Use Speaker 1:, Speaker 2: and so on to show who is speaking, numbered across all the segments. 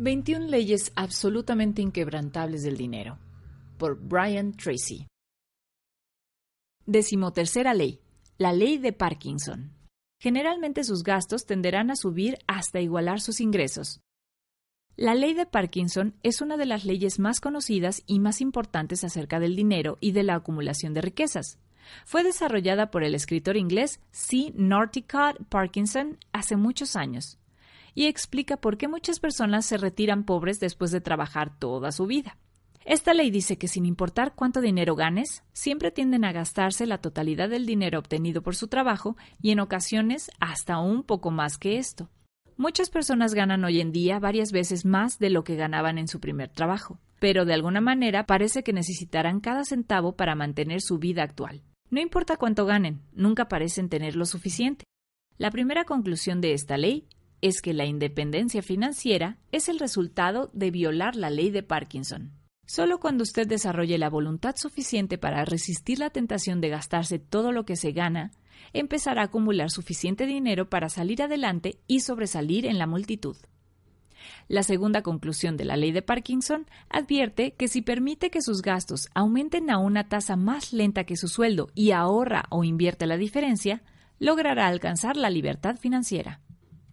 Speaker 1: 21 leyes absolutamente inquebrantables del dinero, por Brian Tracy. Decimotercera ley, la ley de Parkinson. Generalmente sus gastos tenderán a subir hasta igualar sus ingresos. La ley de Parkinson es una de las leyes más conocidas y más importantes acerca del dinero y de la acumulación de riquezas. Fue desarrollada por el escritor inglés C. Norticott Parkinson hace muchos años y explica por qué muchas personas se retiran pobres después de trabajar toda su vida. Esta ley dice que sin importar cuánto dinero ganes, siempre tienden a gastarse la totalidad del dinero obtenido por su trabajo y en ocasiones hasta un poco más que esto. Muchas personas ganan hoy en día varias veces más de lo que ganaban en su primer trabajo, pero de alguna manera parece que necesitarán cada centavo para mantener su vida actual. No importa cuánto ganen, nunca parecen tener lo suficiente. La primera conclusión de esta ley es que la independencia financiera es el resultado de violar la ley de Parkinson. Solo cuando usted desarrolle la voluntad suficiente para resistir la tentación de gastarse todo lo que se gana, empezará a acumular suficiente dinero para salir adelante y sobresalir en la multitud. La segunda conclusión de la ley de Parkinson advierte que si permite que sus gastos aumenten a una tasa más lenta que su sueldo y ahorra o invierte la diferencia, logrará alcanzar la libertad financiera.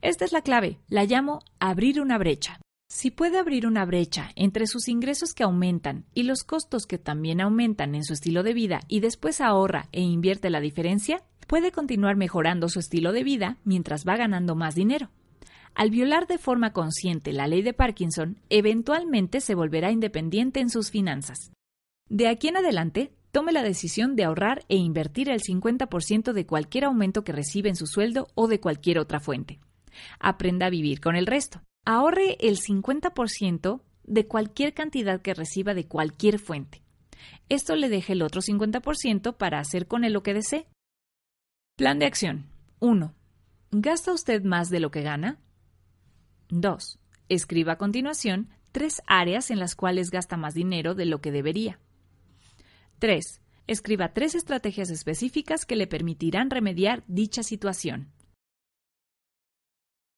Speaker 1: Esta es la clave, la llamo abrir una brecha. Si puede abrir una brecha entre sus ingresos que aumentan y los costos que también aumentan en su estilo de vida y después ahorra e invierte la diferencia, puede continuar mejorando su estilo de vida mientras va ganando más dinero. Al violar de forma consciente la ley de Parkinson, eventualmente se volverá independiente en sus finanzas. De aquí en adelante, tome la decisión de ahorrar e invertir el 50% de cualquier aumento que recibe en su sueldo o de cualquier otra fuente aprenda a vivir con el resto. Ahorre el 50% de cualquier cantidad que reciba de cualquier fuente. Esto le deje el otro 50% para hacer con él lo que desee. Plan de acción. 1. ¿Gasta usted más de lo que gana? 2. Escriba a continuación tres áreas en las cuales gasta más dinero de lo que debería. 3. Escriba tres estrategias específicas que le permitirán remediar dicha situación.